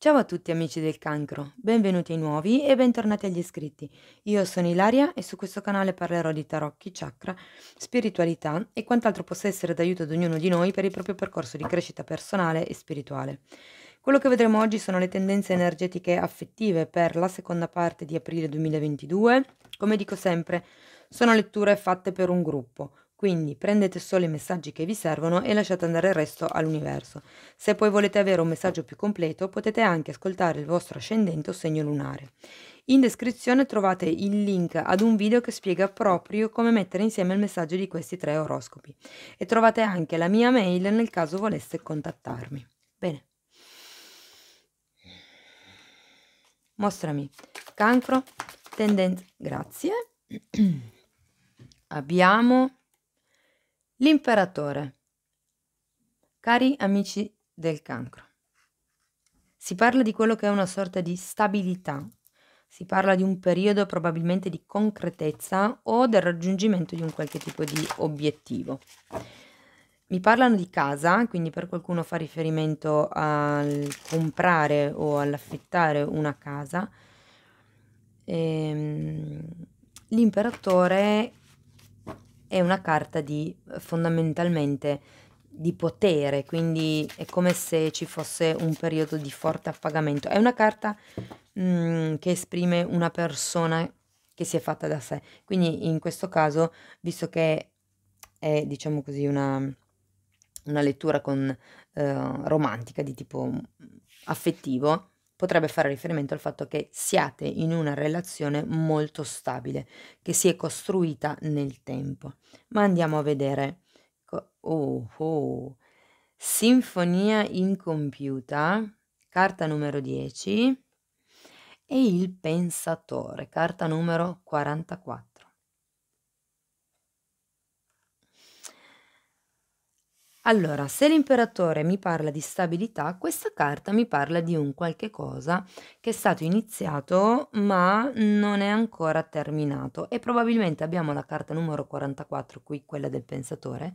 Ciao a tutti amici del cancro, benvenuti ai nuovi e bentornati agli iscritti. Io sono Ilaria e su questo canale parlerò di tarocchi, chakra, spiritualità e quant'altro possa essere d'aiuto ad ognuno di noi per il proprio percorso di crescita personale e spirituale. Quello che vedremo oggi sono le tendenze energetiche affettive per la seconda parte di aprile 2022. Come dico sempre, sono letture fatte per un gruppo, quindi prendete solo i messaggi che vi servono e lasciate andare il resto all'universo. Se poi volete avere un messaggio più completo, potete anche ascoltare il vostro ascendente o segno lunare. In descrizione trovate il link ad un video che spiega proprio come mettere insieme il messaggio di questi tre oroscopi e trovate anche la mia mail nel caso voleste contattarmi. Bene. Mostrami. Cancro, tendenza, grazie. Abbiamo L'imperatore. Cari amici del cancro, si parla di quello che è una sorta di stabilità, si parla di un periodo probabilmente di concretezza o del raggiungimento di un qualche tipo di obiettivo. Mi parlano di casa, quindi per qualcuno fa riferimento al comprare o all'affittare una casa. Ehm, l'imperatore è una carta di eh, fondamentalmente di potere, quindi è come se ci fosse un periodo di forte appagamento. È una carta mh, mm, che esprime una persona che si è fatta da sé. Quindi in questo caso, visto che è diciamo così una, una lettura con, eh, romantica di tipo mm, affettivo, potrebbe fare riferimento al fatto che siate in una relazione molto stabile, che si è costruita nel tempo. Ma andiamo a vedere. Oh, oh. Sinfonia incompiuta, carta numero 10 e il pensatore, carta numero 44. Allora, se l'imperatore mi parla di stabilità, questa carta mi parla di un qualche cosa che è stato iniziato ma non è ancora terminato e probabilmente abbiamo la carta numero 44 qui, quella del pensatore,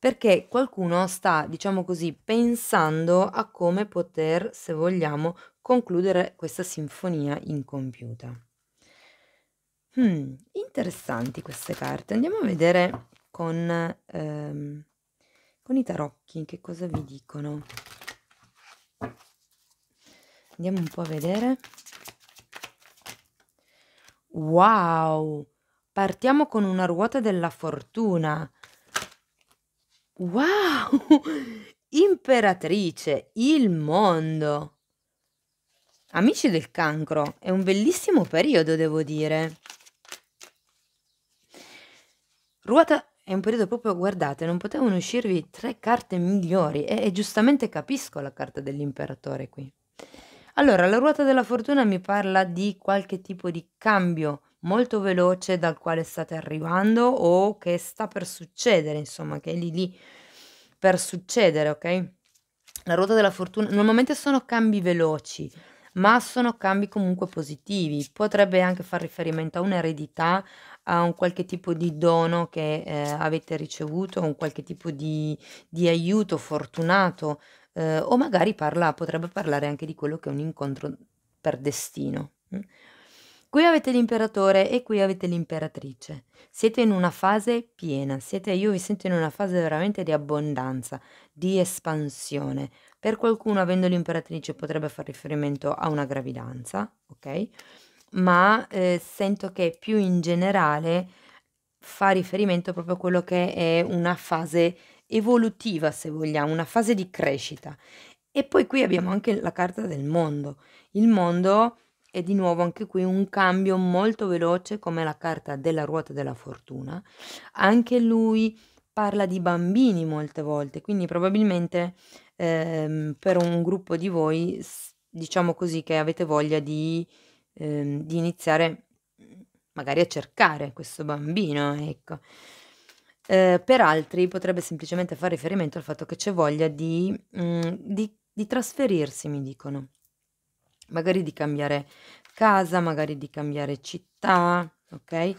perché qualcuno sta, diciamo così, pensando a come poter, se vogliamo, concludere questa sinfonia incompiuta. Hmm, interessanti queste carte. Andiamo a vedere con ehm, con i tarocchi che cosa vi dicono andiamo un po' a vedere wow partiamo con una ruota della fortuna wow imperatrice il mondo Amici del cancro, è un bellissimo periodo, devo dire. Ruota è un periodo proprio, guardate, non potevano uscirvi tre carte migliori e, e giustamente capisco la carta dell'imperatore qui. Allora, la ruota della fortuna mi parla di qualche tipo di cambio molto veloce dal quale state arrivando o che sta per succedere, insomma, che è lì lì per succedere, ok? La ruota della fortuna, normalmente sono cambi veloci, ma sono cambi comunque positivi. Potrebbe anche far riferimento a un'eredità, a un qualche tipo di dono che eh, avete ricevuto, un qualche tipo di, di aiuto fortunato, eh, o magari parla, potrebbe parlare anche di quello che è un incontro per destino. Mm? Qui avete l'imperatore e qui avete l'imperatrice. Siete in una fase piena, siete, io vi sento in una fase veramente di abbondanza, di espansione. Per qualcuno, avendo l'imperatrice, potrebbe far riferimento a una gravidanza, ok? ma eh, sento che più in generale fa riferimento proprio a quello che è una fase evolutiva, se vogliamo, una fase di crescita. E poi qui abbiamo anche la carta del mondo. Il mondo è di nuovo anche qui un cambio molto veloce come la carta della ruota della fortuna. Anche lui parla di bambini molte volte, quindi probabilmente ehm, per un gruppo di voi, diciamo così, che avete voglia di ehm, di iniziare mm, magari a cercare questo bambino, ecco. Eh, per altri potrebbe semplicemente fare riferimento al fatto che c'è voglia di, mh, mm, di, di trasferirsi, mi dicono, magari di cambiare casa, magari di cambiare città, ok?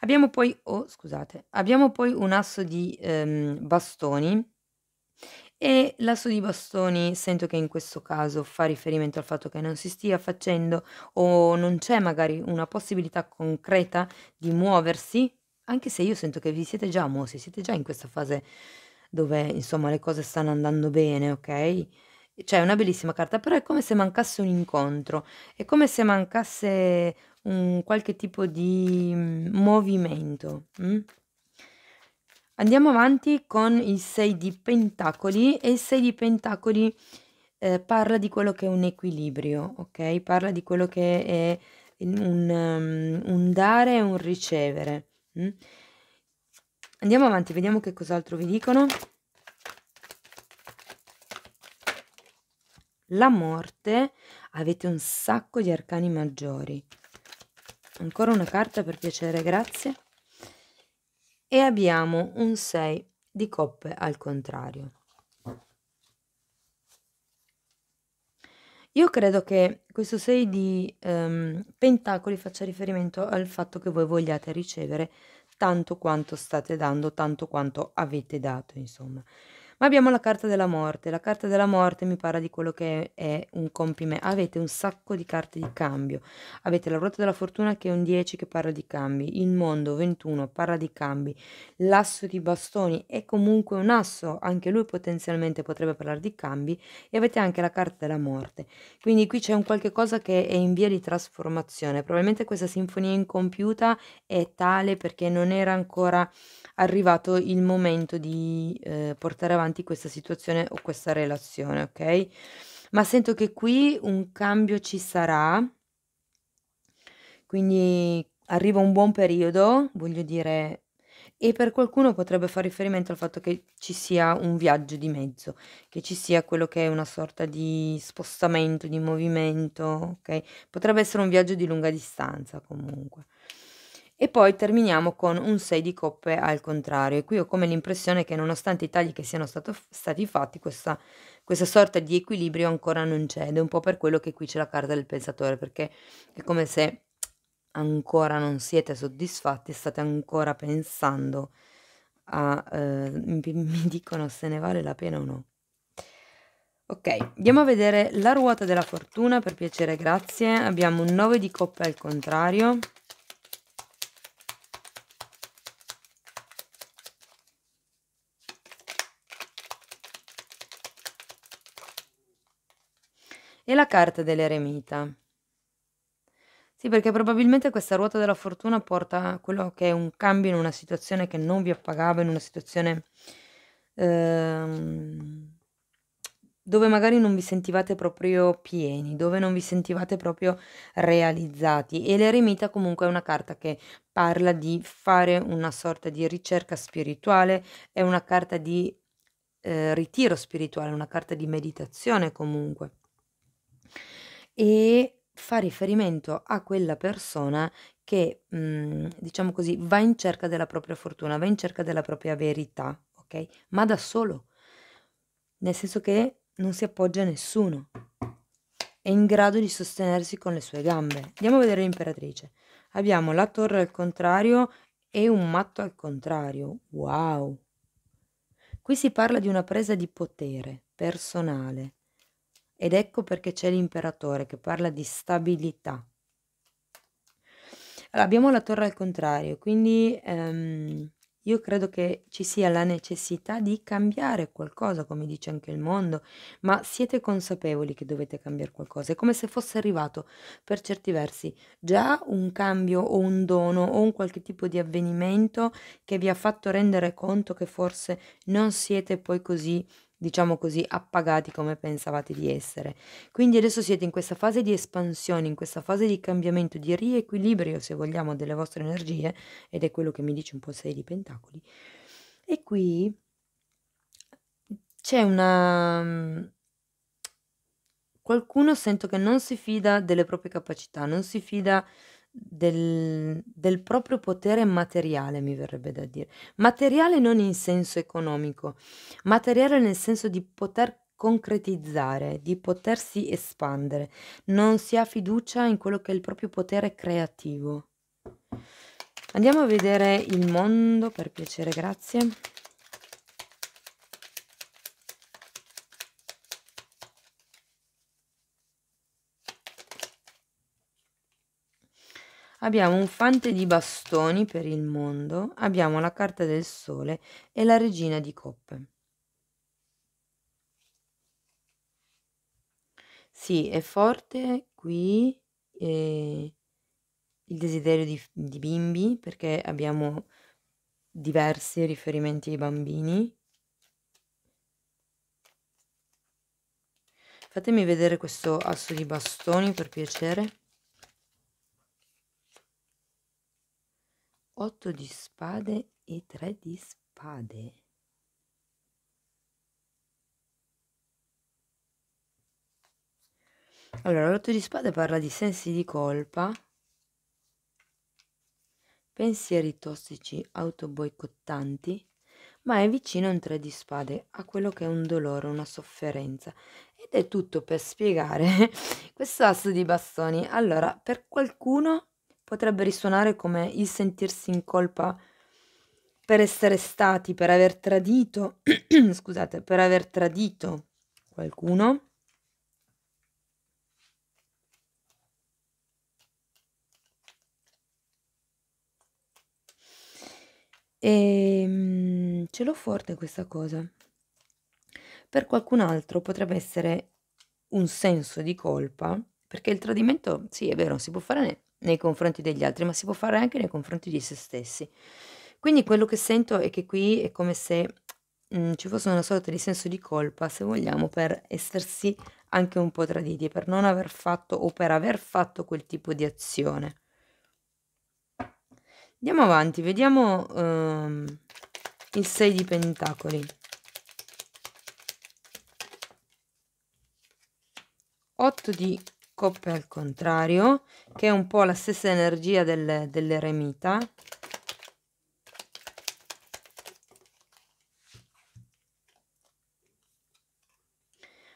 Abbiamo poi, oh, scusate, abbiamo poi un asso di ehm, bastoni e l'asso di bastoni sento che in questo caso fa riferimento al fatto che non si stia facendo o non c'è magari una possibilità concreta di muoversi, anche se io sento che vi siete già mossi, siete già in questa fase dove insomma le cose stanno andando bene, ok? Cioè è una bellissima carta, però è come se mancasse un incontro, è come se mancasse un qualche tipo di mm, movimento. Mh? Mm? Andiamo avanti con il 6 di pentacoli e il 6 di pentacoli eh, parla di quello che è un equilibrio, ok? Parla di quello che è un, um, un dare e un ricevere. Mm? Andiamo avanti, vediamo che cos'altro vi dicono. La morte, avete un sacco di arcani maggiori. Ancora una carta per piacere, grazie e abbiamo un 6 di coppe al contrario. Io credo che questo 6 di um, pentacoli faccia riferimento al fatto che voi vogliate ricevere tanto quanto state dando, tanto quanto avete dato, insomma. Ma abbiamo la carta della morte. La carta della morte mi parla di quello che è un compimento. Avete un sacco di carte di cambio. Avete la ruota della fortuna che è un 10 che parla di cambi. Il mondo 21 parla di cambi. L'asso di bastoni è comunque un asso. Anche lui potenzialmente potrebbe parlare di cambi. E avete anche la carta della morte. Quindi qui c'è un qualche cosa che è in via di trasformazione. Probabilmente questa sinfonia incompiuta è tale perché non era ancora arrivato il momento di eh, portare avanti questa situazione o questa relazione, ok? Ma sento che qui un cambio ci sarà, quindi arriva un buon periodo, voglio dire, e per qualcuno potrebbe fare riferimento al fatto che ci sia un viaggio di mezzo, che ci sia quello che è una sorta di spostamento, di movimento, ok? Potrebbe essere un viaggio di lunga distanza comunque. E poi terminiamo con un 6 di coppe al contrario. E qui ho come l'impressione che nonostante i tagli che siano stato, stati fatti, questa, questa, sorta di equilibrio ancora non c'è. Ed è un po' per quello che qui c'è la carta del pensatore, perché è come se ancora non siete soddisfatti, state ancora pensando a... Eh, mi, mi dicono se ne vale la pena o no. Ok, andiamo a vedere la ruota della fortuna, per piacere, grazie. Abbiamo un 9 di coppe al contrario. e la carta dell'eremita. Sì, perché probabilmente questa ruota della fortuna porta a quello che è un cambio in una situazione che non vi appagava, in una situazione ehm, dove magari non vi sentivate proprio pieni, dove non vi sentivate proprio realizzati. E l'eremita comunque è una carta che parla di fare una sorta di ricerca spirituale, è una carta di eh, ritiro spirituale, una carta di meditazione comunque e fa riferimento a quella persona che, mhmm, diciamo così, va in cerca della propria fortuna, va in cerca della propria verità, ok? ma da solo. Nel senso che non si appoggia a nessuno. È in grado di sostenersi con le sue gambe. Andiamo a vedere l'imperatrice. Abbiamo la torre al contrario e un matto al contrario. Wow! Qui si parla di una presa di potere personale ed ecco perché c'è l'imperatore che parla di stabilità. Allora, abbiamo la torre al contrario, quindi ehm, io credo che ci sia la necessità di cambiare qualcosa, come dice anche il mondo, ma siete consapevoli che dovete cambiare qualcosa. È come se fosse arrivato, per certi versi, già un cambio o un dono o un qualche tipo di avvenimento che vi ha fatto rendere conto che forse non siete poi così diciamo così, appagati come pensavate di essere. Quindi adesso siete in questa fase di espansione, in questa fase di cambiamento, di riequilibrio, se vogliamo, delle vostre energie, ed è quello che mi dice un po' sei di pentacoli. E qui c'è una... Mhmm, qualcuno sento che non si fida delle proprie capacità, non si fida del, del proprio potere materiale, mi verrebbe da dire. Materiale non in senso economico, materiale nel senso di poter concretizzare, di potersi espandere. Non si ha fiducia in quello che è il proprio potere creativo. Andiamo a vedere il mondo, per piacere, grazie. Abbiamo un fante di bastoni per il mondo, abbiamo la carta del sole e la regina di coppe. Sì, è forte qui eh, il desiderio di, di bimbi perché abbiamo diversi riferimenti ai bambini. Fatemi vedere questo asso di bastoni per piacere. 8 di spade e 3 di spade. Allora, l'otto di spade parla di sensi di colpa, pensieri tossici autoboicottanti, ma è vicino a un tre di spade, a quello che è un dolore, una sofferenza. Ed è tutto per spiegare questo asso di bastoni. Allora, per qualcuno potrebbe risuonare come il sentirsi in colpa per essere stati, per aver tradito, scusate, per aver tradito qualcuno. E ehm, ce l'ho forte questa cosa. Per qualcun altro potrebbe essere un senso di colpa, perché il tradimento, sì, è vero, si può fare nei confronti degli altri, ma si può fare anche nei confronti di se stessi. Quindi quello che sento è che qui è come se mh, mm, ci fosse una sorta di senso di colpa, se vogliamo, per essersi anche un po' traditi, per non aver fatto o per aver fatto quel tipo di azione. Andiamo avanti, vediamo ehm, il 6 di pentacoli. 8 di coppe al contrario che è un po' la stessa energia del, dell'eremita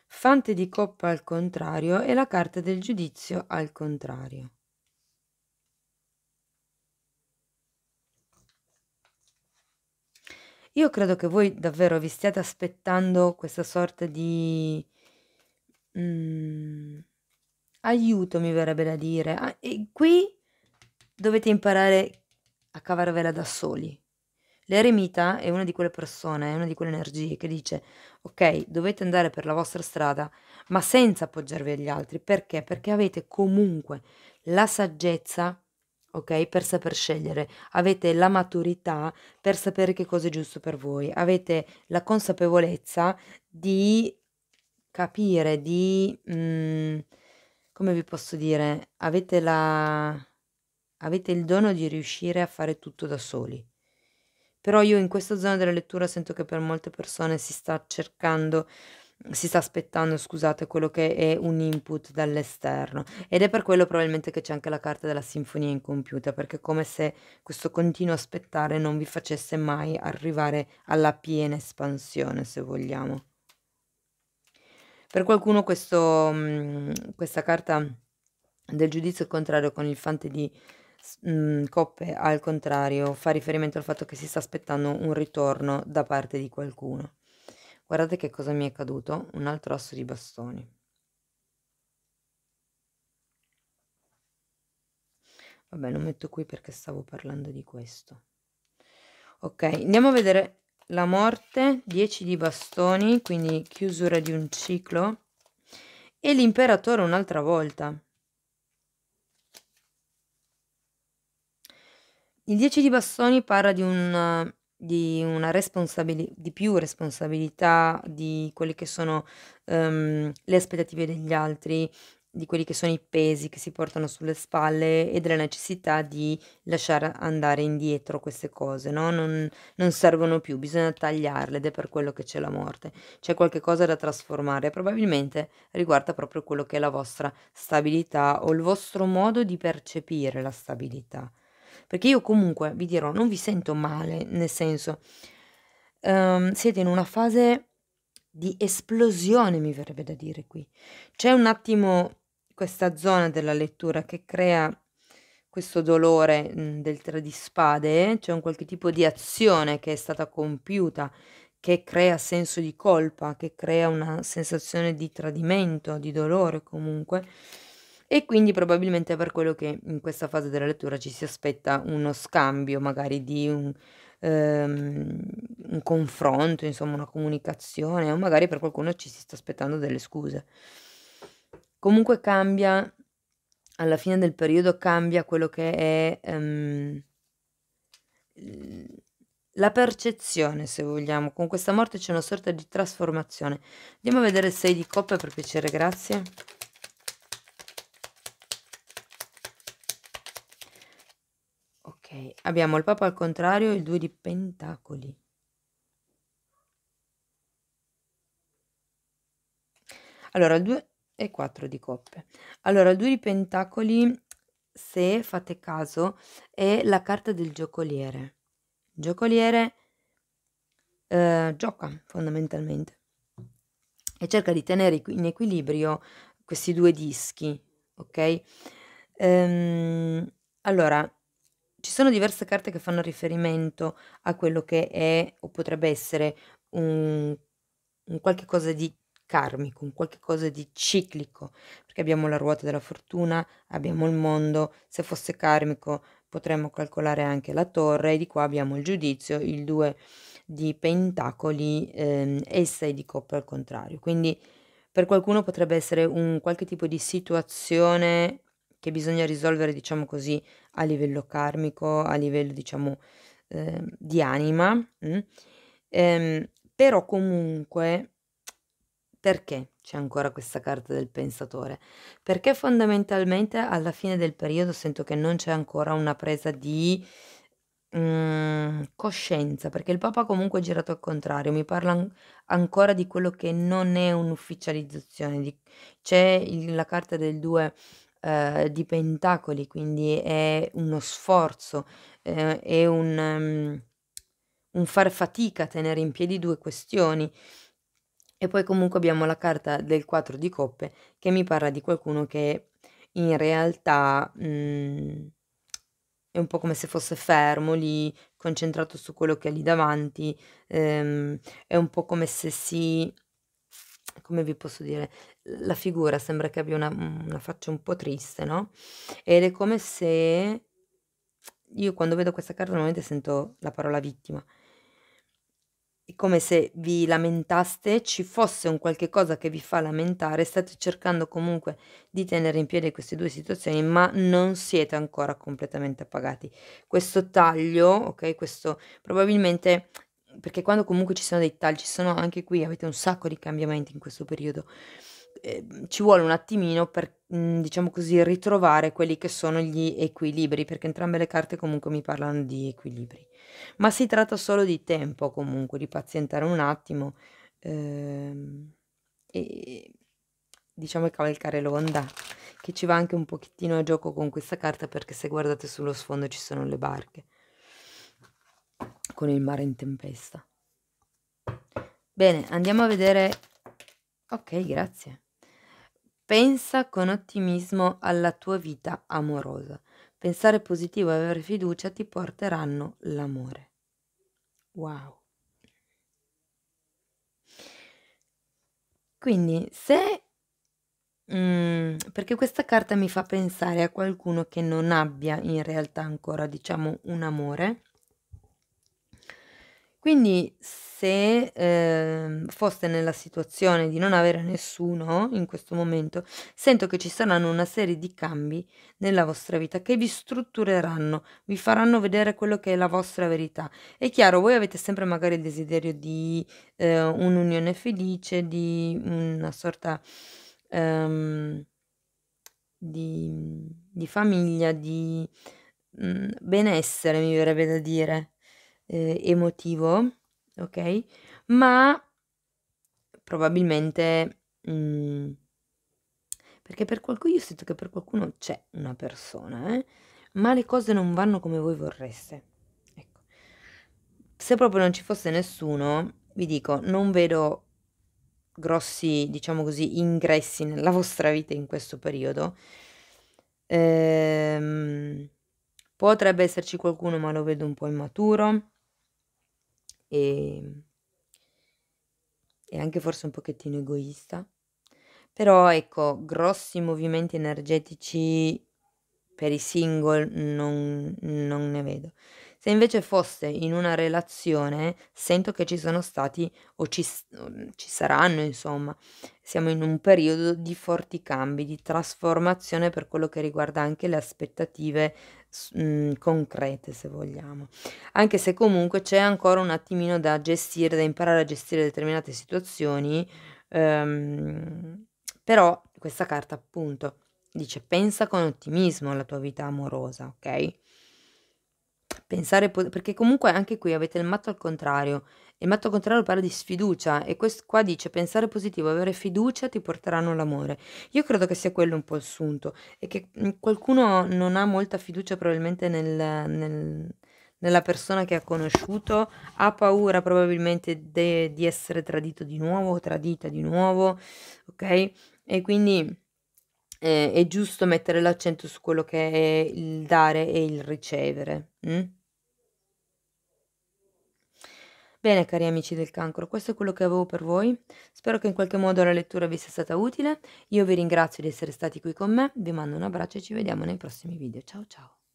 fante di coppa al contrario e la carta del giudizio al contrario Io credo che voi davvero vi stiate aspettando questa sorta di... Mm, Aiuto, mi verrebbe da dire. Ah, e qui dovete imparare a cavarvela da soli. L'eremita è una di quelle persone, è una di quelle energie che dice, ok, dovete andare per la vostra strada, ma senza appoggiarvi agli altri. Perché? Perché avete comunque la saggezza, ok, per saper scegliere, avete la maturità per sapere che cosa è giusto per voi, avete la consapevolezza di capire, di... Mh, mm, come vi posso dire, avete, la, avete il dono di riuscire a fare tutto da soli. Però io in questa zona della lettura sento che per molte persone si sta cercando, si sta aspettando, scusate, quello che è un input dall'esterno. Ed è per quello probabilmente che c'è anche la carta della sinfonia incompiuta, perché è come se questo continuo aspettare non vi facesse mai arrivare alla piena espansione, se vogliamo. Per qualcuno questo, mh, mhmm, questa carta del giudizio contrario con il fante di mh, mhmm, coppe al contrario fa riferimento al fatto che si sta aspettando un ritorno da parte di qualcuno. Guardate che cosa mi è caduto, un altro asso di bastoni. Vabbè, lo metto qui perché stavo parlando di questo. Ok, andiamo a vedere la morte, 10 di bastoni, quindi chiusura di un ciclo, e l'imperatore un'altra volta. Il 10 di bastoni parla di una, di una responsabilità, di più responsabilità di quelle che sono um, le aspettative degli altri, di quelli che sono i pesi che si portano sulle spalle e della necessità di lasciare andare indietro queste cose, no? Non, non servono più, bisogna tagliarle ed è per quello che c'è la morte. C'è qualche cosa da trasformare, probabilmente riguarda proprio quello che è la vostra stabilità o il vostro modo di percepire la stabilità. Perché io comunque vi dirò, non vi sento male, nel senso, um, siete in una fase di esplosione, mi verrebbe da dire qui. C'è un attimo questa zona della lettura che crea questo dolore mh, mm, del tre di spade, c'è cioè un qualche tipo di azione che è stata compiuta, che crea senso di colpa, che crea una sensazione di tradimento, di dolore comunque. E quindi probabilmente è per quello che in questa fase della lettura ci si aspetta uno scambio, magari di un, Um, un confronto, insomma una comunicazione o magari per qualcuno ci si sta aspettando delle scuse. Comunque cambia, alla fine del periodo cambia quello che è um, la percezione, se vogliamo. Con questa morte c'è una sorta di trasformazione. Andiamo a vedere il 6 di coppe per piacere, grazie. Ok, abbiamo il Papa al contrario e il 2 di pentacoli. Allora, il 2 e 4 di coppe. Allora, il 2 di pentacoli, se fate caso, è la carta del giocoliere. Il giocoliere eh, gioca fondamentalmente e cerca di tenere in equilibrio questi due dischi, ok? Ehm, allora, ci sono diverse carte che fanno riferimento a quello che è o potrebbe essere un, un qualche cosa di karmico, un qualche cosa di ciclico, perché abbiamo la ruota della fortuna, abbiamo il mondo, se fosse karmico potremmo calcolare anche la torre e di qua abbiamo il giudizio, il 2 di pentacoli ehm, e il 6 di coppa al contrario. Quindi per qualcuno potrebbe essere un qualche tipo di situazione che bisogna risolvere, diciamo così, a livello karmico, a livello, diciamo, eh, di anima. Mm? Ehm, però comunque perché c'è ancora questa carta del pensatore? Perché fondamentalmente alla fine del periodo sento che non c'è ancora una presa di mm, coscienza, perché il Papa comunque è girato al contrario, mi parla an- ancora di quello che non è un'ufficializzazione, di- c'è il- la carta del 2 eh, di Pentacoli, quindi è uno sforzo, eh, è un, um, un far fatica a tenere in piedi due questioni. E poi comunque abbiamo la carta del 4 di coppe che mi parla di qualcuno che in realtà mh, mm, è un po' come se fosse fermo lì, concentrato su quello che ha lì davanti, ehm, è un po' come se si... come vi posso dire? La figura sembra che abbia una, una faccia un po' triste, no? Ed è come se... Io quando vedo questa carta normalmente sento la parola vittima, è come se vi lamentaste, ci fosse un qualche cosa che vi fa lamentare, state cercando comunque di tenere in piedi queste due situazioni, ma non siete ancora completamente appagati. Questo taglio, ok, questo probabilmente perché quando comunque ci sono dei tagli, ci sono anche qui, avete un sacco di cambiamenti in questo periodo. Eh, ci vuole un attimino per Mhmm, diciamo così, ritrovare quelli che sono gli equilibri, perché entrambe le carte comunque mi parlano di equilibri. Ma si tratta solo di tempo comunque, di pazientare un attimo, ehm, e diciamo cavalcare l'onda, che ci va anche un pochettino a gioco con questa carta, perché se guardate sullo sfondo ci sono le barche, con il mare in tempesta. Bene, andiamo a vedere... Ok, grazie. Pensa con ottimismo alla tua vita amorosa. Pensare positivo e avere fiducia ti porteranno l'amore. Wow. Quindi se... Mm, perché questa carta mi fa pensare a qualcuno che non abbia in realtà ancora, diciamo, un amore quindi se ehm, foste nella situazione di non avere nessuno in questo momento, sento che ci saranno una serie di cambi nella vostra vita che vi struttureranno, vi faranno vedere quello che è la vostra verità. È chiaro, voi avete sempre magari il desiderio di eh, un'unione felice, di una sorta ehm, di, di, famiglia, di mh, mhmm, benessere, mi verrebbe da dire eh, emotivo, ok? Ma probabilmente... Mh, mm, perché per qualcuno, io sento che per qualcuno c'è una persona, eh? ma le cose non vanno come voi vorreste. Ecco. Se proprio non ci fosse nessuno, vi dico, non vedo grossi, diciamo così, ingressi nella vostra vita in questo periodo. Ehm, potrebbe esserci qualcuno, ma lo vedo un po' immaturo e, ehm, e anche forse un pochettino egoista. Però ecco, grossi movimenti energetici per i single non, non ne vedo. Se invece fosse in una relazione, sento che ci sono stati o ci, mm, ci saranno, insomma, siamo in un periodo di forti cambi, di trasformazione per quello che riguarda anche le aspettative mh, mm, concrete, se vogliamo. Anche se comunque c'è ancora un attimino da gestire, da imparare a gestire determinate situazioni, ehm, però questa carta appunto dice pensa con ottimismo alla tua vita amorosa, ok? pensare, perché comunque anche qui avete il matto al contrario. Il matto al contrario parla di sfiducia e questo qua dice pensare positivo, avere fiducia ti porteranno l'amore. Io credo che sia quello un po' il sunto e che mhmm, qualcuno non ha molta fiducia probabilmente nel, nel, nella persona che ha conosciuto, ha paura probabilmente de, di essere tradito di nuovo, tradita di nuovo, ok? E quindi eh, è giusto mettere l'accento su quello che è il dare e il ricevere. Mh? Mm? Bene cari amici del cancro, questo è quello che avevo per voi. Spero che in qualche modo la lettura vi sia stata utile. Io vi ringrazio di essere stati qui con me, vi mando un abbraccio e ci vediamo nei prossimi video. Ciao ciao!